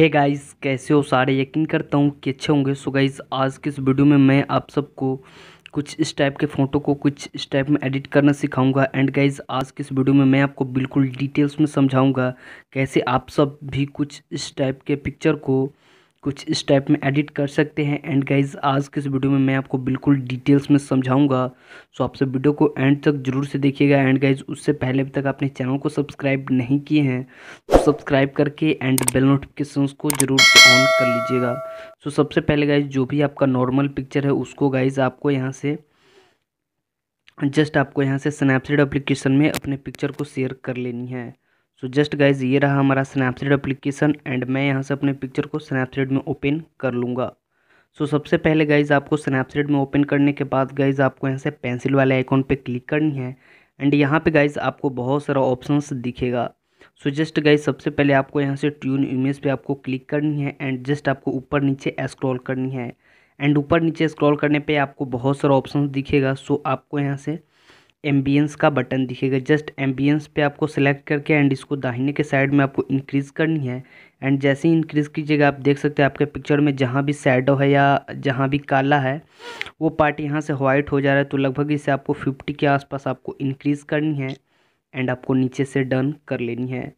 हे hey guys कैसे हो सारे यकीन करता हूँ कि अच्छे होंगे सो गाइस आज के इस वीडियो में मैं आप सबको कुछ इस टाइप के फ़ोटो को कुछ इस टाइप में एडिट करना सिखाऊंगा एंड गाइज आज के इस वीडियो में मैं आपको बिल्कुल डिटेल्स में समझाऊंगा कैसे आप सब भी कुछ इस टाइप के पिक्चर को कुछ इस टाइप में एडिट कर सकते हैं एंड गाइज आज के इस वीडियो में मैं आपको बिल्कुल डिटेल्स में समझाऊंगा सो आप सब वीडियो को एंड तक जरूर से देखिएगा एंड गाइज उससे पहले अभी तक आपने चैनल को सब्सक्राइब नहीं किए हैं तो सब्सक्राइब करके एंड बेल नोटिफिकेशन को जरूर से ऑन कर लीजिएगा सो सबसे पहले गाइज जो भी आपका नॉर्मल पिक्चर है उसको गाइज आपको यहाँ से जस्ट आपको यहाँ से स्नैपसीड अप्लीकेशन में अपने पिक्चर को शेयर कर लेनी है सो जस्ट गाइज ये रहा हमारा स्नैपसीड एप्लीकेशन एंड मैं यहाँ से अपने पिक्चर को स्नैपसीड में ओपन कर लूँगा सो so, सबसे पहले गाइज आपको स्नैपसीड में ओपन करने के बाद गाइज आपको यहाँ से पेंसिल वाले आइकॉन पे क्लिक करनी है एंड यहाँ पे गाइज आपको बहुत सारा ऑप्शंस दिखेगा सो जस्ट गाइज सबसे पहले आपको यहाँ से ट्यून इमेज पे आपको क्लिक करनी है एंड जस्ट आपको ऊपर नीचे स्क्रॉल करनी है एंड ऊपर नीचे स्क्रॉल करने पे आपको बहुत सारा ऑप्शन दिखेगा सो आपको यहाँ से एम्बियंस का बटन दिखेगा जस्ट एम्बियंस पे आपको सेलेक्ट करके एंड इसको दाहिने के साइड में आपको इंक्रीज़ करनी है एंड जैसे ही इंक्रीज़ कीजिएगा आप देख सकते हैं आपके पिक्चर में जहाँ भी सैडो है या जहाँ भी काला है वो पार्ट यहाँ से वाइट हो जा रहा है तो लगभग इसे आपको फिफ्टी के आसपास आपको इंक्रीज़ करनी है एंड आपको नीचे से डन कर लेनी है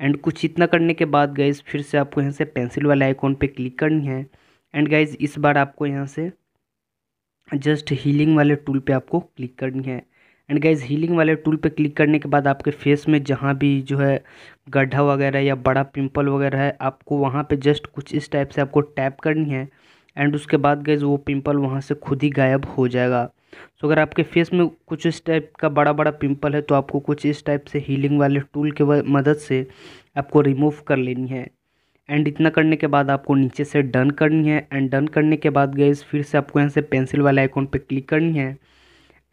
एंड कुछ इतना करने के बाद गाइज फिर से आपको यहाँ से पेंसिल वाले आइकॉन पे क्लिक करनी है एंड गाइज इस बार आपको यहाँ से जस्ट हीलिंग वाले टूल पे आपको क्लिक करनी है एंड गाइज हीलिंग वाले टूल पे क्लिक करने के बाद आपके फेस में जहाँ भी जो है गड्ढा वगैरह या बड़ा पिंपल वगैरह है आपको वहाँ पे जस्ट कुछ इस टाइप से आपको टैप करनी है एंड उसके बाद गैज वो पिंपल वहाँ से खुद ही गायब हो जाएगा सो अगर आपके फेस में कुछ इस टाइप का बड़ा बड़ा पिंपल है तो आपको कुछ इस टाइप से हीलिंग वाले टूल के मदद से आपको रिमूव कर लेनी है एंड इतना करने के बाद आपको नीचे से डन करनी है एंड डन करने के बाद गए फिर से आपको यहाँ से पेंसिल वाले आइकॉन पे क्लिक करनी है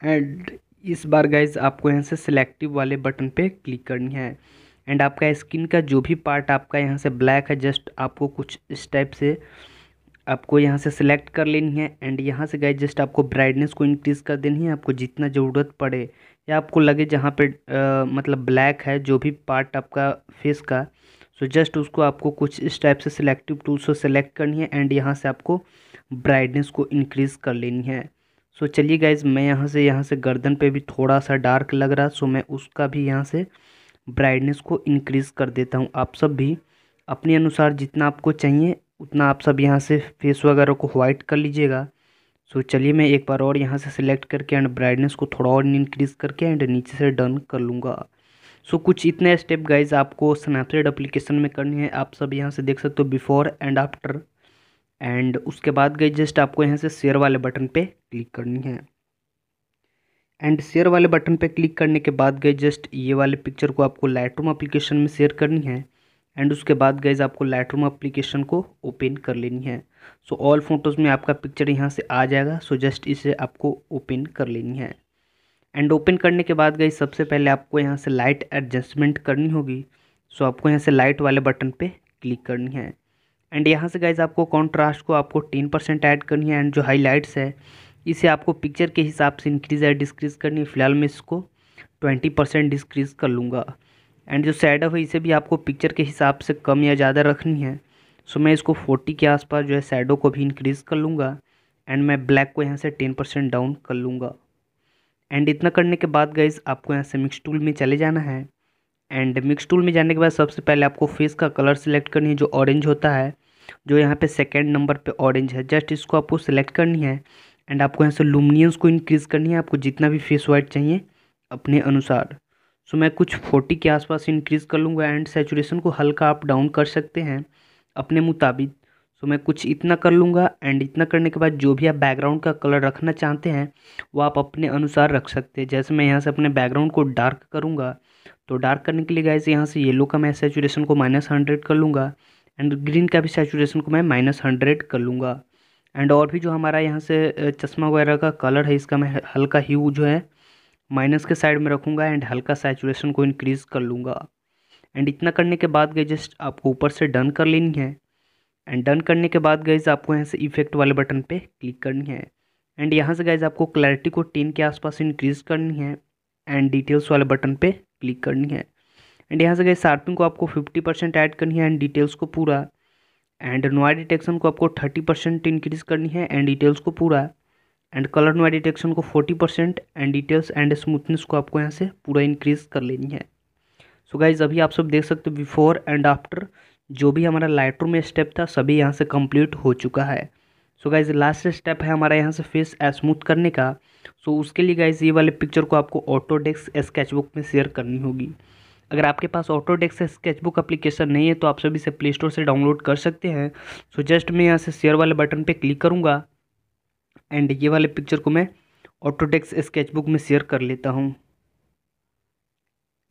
एंड इस बार गाइज आपको यहाँ से सिलेक्टिव वाले बटन पे क्लिक करनी है एंड आपका स्किन का जो भी पार्ट आपका यहाँ से ब्लैक है जस्ट आपको कुछ इस टाइप से आपको यहाँ से सिलेक्ट कर लेनी है एंड यहाँ से गाइज जस्ट आपको ब्राइटनेस को इंक्रीज़ कर देनी है आपको जितना ज़रूरत पड़े या आपको लगे जहाँ पर मतलब ब्लैक है जो भी पार्ट आपका फेस का सो जस्ट उसको आपको कुछ इस टाइप से सिलेक्टिव टूल्स को सिलेक्ट करनी है एंड यहाँ से आपको ब्राइटनेस को इंक्रीज़ कर लेनी है सो चलिए गाइज मैं यहाँ से यहाँ से गर्दन पे भी थोड़ा सा डार्क लग रहा सो मैं उसका भी यहाँ से ब्राइटनेस को इनक्रीज़ कर देता हूँ आप सब भी अपने अनुसार जितना आपको चाहिए उतना आप सब यहाँ से फेस वगैरह को वाइट कर लीजिएगा सो चलिए मैं एक बार और यहाँ से सिलेक्ट करके एंड ब्राइटनेस को थोड़ा और इनक्रीज़ करके एंड नीचे से डन कर लूँगा सो so, कुछ इतने स्टेप गाइज आपको स्नैपचैट एप्लीकेशन में करनी है आप सब यहाँ से देख सकते हो बिफोर एंड आफ्टर एंड उसके बाद गई जस्ट आपको यहाँ से शेयर वाले बटन पे क्लिक करनी है एंड शेयर वाले बटन पे क्लिक करने के बाद गए जस्ट ये वाले पिक्चर को आपको लाइटरूम अप्लीकेशन में शेयर करनी है एंड उसके बाद गए आपको लाइटरूम अप्लीकेशन को ओपन कर लेनी है सो ऑल फोटोज़ में आपका पिक्चर यहाँ से आ जाएगा सो so जस्ट इसे आपको ओपन कर लेनी है एंड ओपन करने के बाद गई सबसे पहले आपको यहाँ से लाइट एडजस्टमेंट करनी होगी सो so आपको यहाँ से लाइट वाले बटन पे क्लिक करनी है एंड यहाँ से गाइज आपको कॉन्ट्रास्ट को आपको टेन परसेंट ऐड करनी है एंड जो हाईलाइट्स है इसे आपको पिक्चर के हिसाब से इंक्रीज या डिस्क्रीज करनी है फिलहाल मैं इसको ट्वेंटी परसेंट डिस्क्रीज कर लूँगा एंड जो सैडअप है इसे भी आपको पिक्चर के हिसाब से कम या ज़्यादा रखनी है सो मैं इसको फोर्टी के आसपास जो है सैडो को भी इंक्रीज़ कर लूँगा एंड मैं ब्लैक को यहाँ से टेन परसेंट डाउन कर लूँगा एंड इतना करने के बाद गाइज आपको यहाँ से मिक्स टूल में चले जाना है एंड मिक्स टूल में जाने के बाद सबसे पहले आपको फेस का कलर सेलेक्ट करनी है जो ऑरेंज होता है जो यहाँ पे सेकेंड नंबर पे ऑरेंज है जस्ट इसको आपको सेलेक्ट करनी है एंड आपको यहाँ से लुमिनियंस को इंक्रीज़ करनी है आपको जितना भी फेस वाइट चाहिए अपने अनुसार सो मैं कुछ फोर्टी के आसपास इंक्रीज़ कर लूँगा एंड सेचुरेशन को हल्का आप डाउन कर सकते हैं अपने मुताबिक सो मैं कुछ इतना कर लूँगा एंड इतना करने के बाद जो भी आप बैकग्राउंड का कलर रखना चाहते हैं वो आप अपने अनुसार रख सकते हैं जैसे मैं यहाँ से अपने बैकग्राउंड को डार्क करूँगा तो डार्क करने के लिए से यहाँ से येलो का मैं सेचुरेशन को माइनस हंड्रेड कर लूँगा एंड ग्रीन का भी सेचुरेशन को मैं माइनस हंड्रेड कर लूँगा एंड और भी जो हमारा यहाँ से चश्मा वगैरह का कलर है इसका मैं हल्का ह्यू जो है माइनस के साइड में रखूँगा एंड हल्का सेचुरेशन को इनक्रीज़ कर लूँगा एंड इतना करने के बाद गई जस्ट आपको ऊपर से डन कर लेनी है एंड डन करने के बाद गैज़ आपको यहाँ से इफेक्ट वाले बटन पर क्लिक करनी है एंड यहाँ से गए आपको क्लैरिटी को टेन के आसपास इंक्रीज़ करनी है एंड डिटेल्स वाले बटन पे क्लिक करनी है एंड यहाँ से गए शार्पिंग को आपको फिफ्टी परसेंट ऐड करनी है एंड डिटेल्स को पूरा एंड नोआ डिटेक्शन को आपको थर्टी परसेंट इंक्रीज करनी है एंड डिटेल्स को पूरा एंड कलर नोआ डिटेक्शन को forty percent and details and smoothness को आपको यहाँ से पूरा इंक्रीज कर लेनी है सो so गाइज अभी आप सब देख सकते हो बिफोर एंड आफ्टर जो भी हमारा लाइटर में स्टेप था सभी यहाँ से कम्प्लीट हो चुका है सो गाइज लास्ट स्टेप है हमारा यहाँ से फेस स्मूथ करने का सो so उसके लिए गाइज ये वाले पिक्चर को आपको ऑटोडेस्क स्केचबुक में शेयर करनी होगी अगर आपके पास ऑटोडेस्क से स्केचबुक अप्लीकेशन नहीं है तो आप सभी से प्ले स्टोर से डाउनलोड कर सकते हैं सो जस्ट मैं यहाँ से शेयर वाले बटन पर क्लिक करूँगा एंड ये वाले पिक्चर को मैं ऑटोडेक्स स्केचबुक में शेयर कर लेता हूँ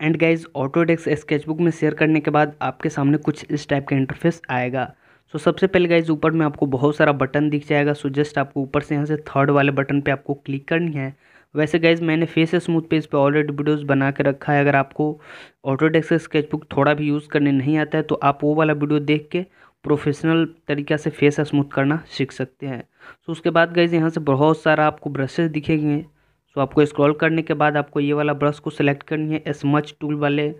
एंड गाइज ऑटोडेक्स स्केचबुक में शेयर करने के बाद आपके सामने कुछ इस टाइप का इंटरफेस आएगा सो so, सबसे पहले गाइज ऊपर में आपको बहुत सारा बटन दिख जाएगा सो so, जस्ट आपको ऊपर से यहाँ से थर्ड वाले बटन पे आपको क्लिक करनी है वैसे गैज़ मैंने फेस स्मूथ पेज पे ऑलरेडी वीडियोस बना के रखा है अगर आपको स्केच स्केचबुक थोड़ा भी यूज़ करने नहीं आता है तो आप वो वाला वीडियो देख के प्रोफेशनल तरीका से फेस स्मूथ करना सीख सकते हैं सो तो उसके बाद गैज़ यहाँ से बहुत सारा आपको ब्रशेज दिखेंगे सो तो आपको स्क्रॉल करने के बाद आपको ये वाला ब्रश को सिलेक्ट करनी है स्मच टूल वाले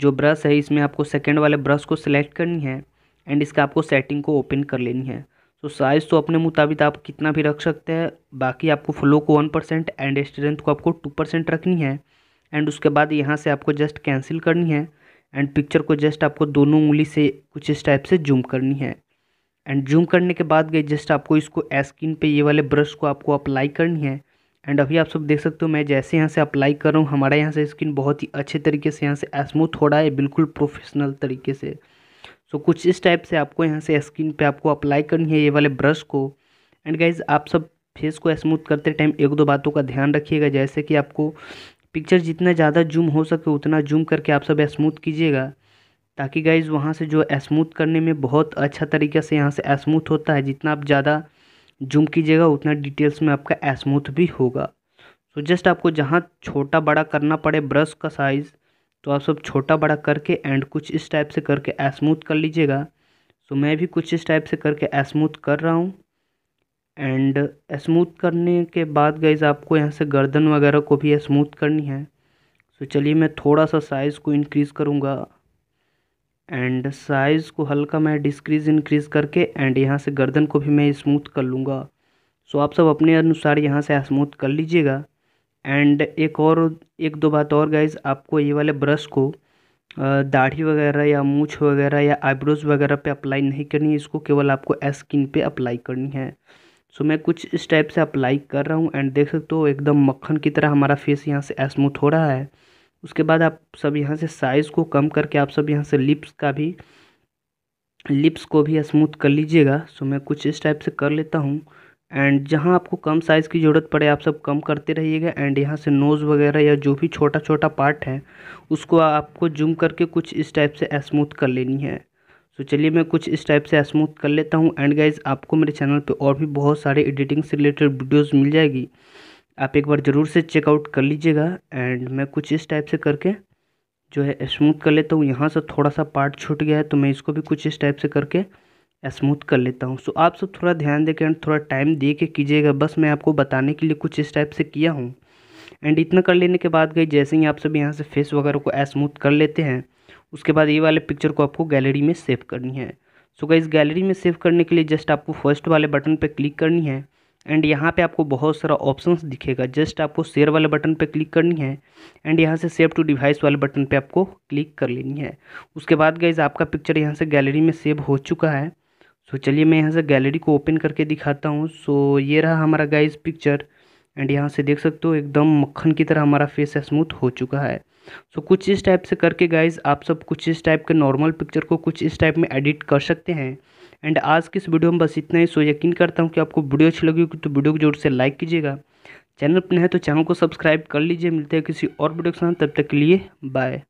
जो ब्रश है इसमें आपको सेकेंड वाले ब्रश को सिलेक्ट करनी है एंड इसका आपको सेटिंग को ओपन कर लेनी है सो तो साइज़ तो अपने मुताबिक आप कितना भी रख सकते हैं बाकी आपको फ्लो को वन परसेंट एंड स्ट्रेंथ को आपको टू परसेंट रखनी है एंड उसके बाद यहाँ से आपको जस्ट कैंसिल करनी है एंड पिक्चर को जस्ट आपको दोनों उंगली से कुछ इस टाइप से जूम करनी है एंड जूम करने के बाद गई जस्ट आपको इसको स्किन पे ये वाले ब्रश को आपको अप्लाई करनी है एंड अभी आप सब देख सकते हो मैं जैसे यहाँ से अप्लाई कर रहा हूँ हमारा यहाँ से स्किन बहुत ही अच्छे तरीके से यहाँ से स्मूथ हो रहा है बिल्कुल प्रोफेशनल तरीके से सो so, कुछ इस टाइप से आपको यहाँ से स्किन पे आपको अप्लाई करनी है ये वाले ब्रश को एंड गाइज आप सब फेस को स्मूथ करते टाइम एक दो बातों का ध्यान रखिएगा जैसे कि आपको पिक्चर जितना ज़्यादा जूम हो सके उतना जूम करके आप सब स्मूथ कीजिएगा ताकि गाइज वहाँ से जो स्मूथ करने में बहुत अच्छा तरीके से यहाँ से स्मूथ होता है जितना आप ज़्यादा जूम कीजिएगा उतना डिटेल्स में आपका स्मूथ भी होगा सो so, जस्ट आपको जहाँ छोटा बड़ा करना पड़े ब्रश का साइज़ तो आप सब छोटा बड़ा करके एंड कुछ इस टाइप से करके स्मूथ कर लीजिएगा सो मैं भी कुछ इस टाइप से करके स्मूथ कर रहा हूँ एंड स्मूथ करने के बाद गाइज आपको यहाँ से गर्दन वगैरह को भी स्मूथ करनी है सो चलिए मैं थोड़ा सा साइज़ को इंक्रीज़ करूँगा एंड साइज़ को हल्का मैं डिस्क्रीज इंक्रीज़ करके एंड यहाँ से गर्दन को भी मैं स्मूथ कर लूँगा सो आप सब अपने अनुसार यहाँ से स्मूथ कर लीजिएगा एंड एक और एक दो बात और गाइज आपको ये वाले ब्रश को दाढ़ी वगैरह या मूछ वगैरह या आईब्रोज वगैरह पे अप्लाई नहीं करनी है इसको केवल आपको स्किन पे अप्लाई करनी है सो मैं कुछ इस टाइप से अप्लाई कर रहा हूँ एंड देख सकते हो एकदम मक्खन की तरह हमारा फेस यहाँ से स्मूथ हो रहा है उसके बाद आप सब यहाँ से साइज़ को कम करके आप सब यहाँ से लिप्स का भी लिप्स को भी स्मूथ कर लीजिएगा सो मैं कुछ इस टाइप से कर लेता हूँ एंड जहां आपको कम साइज़ की ज़रूरत पड़े आप सब कम करते रहिएगा एंड यहां से नोज़ वगैरह या जो भी छोटा छोटा पार्ट है उसको आपको जूम करके कुछ इस टाइप से स्मूथ कर लेनी है तो चलिए मैं कुछ इस टाइप से स्मूथ कर लेता हूँ एंड गाइज आपको मेरे चैनल पे और भी बहुत सारे एडिटिंग से रिलेटेड वीडियोज़ मिल जाएगी आप एक बार ज़रूर से चेकआउट कर लीजिएगा एंड मैं कुछ इस टाइप से करके जो है स्मूथ कर लेता हूँ यहाँ से थोड़ा सा पार्ट छूट गया है तो मैं इसको भी कुछ इस टाइप से करके स्मूथ कर लेता हूँ सो आप सब थोड़ा ध्यान देकर एंड थोड़ा टाइम दे के कीजिएगा बस मैं आपको बताने के लिए कुछ इस टाइप से किया हूँ एंड इतना कर लेने के बाद गई जैसे ही आप सब यहाँ से फेस वगैरह को स्मूथ कर लेते हैं उसके बाद ये वाले पिक्चर को आपको गैलरी में सेव करनी है सो so गाइज गैलरी में सेव करने के लिए जस्ट आपको फर्स्ट वाले बटन पर क्लिक करनी है एंड यहाँ पे आपको बहुत सारा ऑप्शंस दिखेगा जस्ट आपको शेयर वाले बटन पे क्लिक करनी है एंड यहाँ से सेव टू डिवाइस वाले बटन पे आपको क्लिक कर लेनी है उसके बाद गाइज आपका पिक्चर यहाँ से गैलरी में सेव हो चुका है सो चलिए मैं यहाँ से गैलरी को ओपन करके दिखाता हूँ सो ये रहा हमारा गाइज़ पिक्चर एंड यहाँ से देख सकते हो एकदम मक्खन की तरह हमारा फेस स्मूथ हो चुका है सो so, कुछ इस टाइप से करके गाइज आप सब कुछ इस टाइप के नॉर्मल पिक्चर को कुछ इस टाइप में एडिट कर सकते हैं एंड आज की इस वीडियो में बस इतना ही सो यकीन करता हूँ कि आपको वीडियो अच्छी लगी तो वीडियो को जोर से लाइक कीजिएगा चैनल पर है तो चैनल को सब्सक्राइब कर लीजिए मिलते हैं किसी और वीडियो के साथ तब तक के लिए बाय